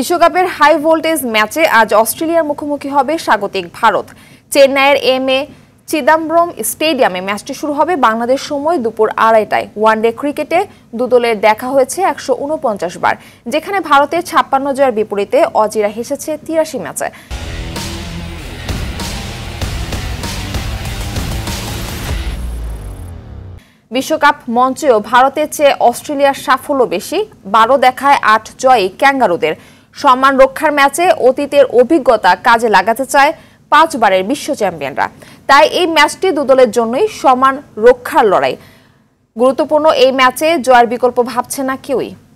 বিশ্বকাপের high voltage ম্যাচে আজ অস্ট্রেলিয়ার মুখোমুখি হবে স্বাগতিক ভারত চেন্নাইয়ের এম এ চিদাম্বরম স্টেডিয়ামে ম্যাচটি শুরু হবে বাংলাদেশ সময় দুপুর আড়াইটায় ওয়ানডে ক্রিকেটে দুদলের দেখা হয়েছে একশো উনপঞ্চাশ বার যেখানে ভারতের ছাপ্পান্ন জয়ের বিপরীতে অজিরা হেসেছে তিরাশি ম্যাচে বিশ্বকাপ মঞ্চেও ভারতের চেয়ে অস্ট্রেলিয়ার সাফল্য বেশি বারো দেখায় আট জয়ই ক্যাঙ্গারুদের সম্মান রক্ষার ম্যাচে অতীতের অভিজ্ঞতা কাজে লাগাতে চায় পাঁচবারের বিশ্ব চ্যাম্পিয়নরা তাই এই ম্যাচটি দুদলের জন্যই সমান রক্ষার লড়াই গুরুত্বপূর্ণ এই ম্যাচে জয়ের বিকল্প ভাবছে না কেউই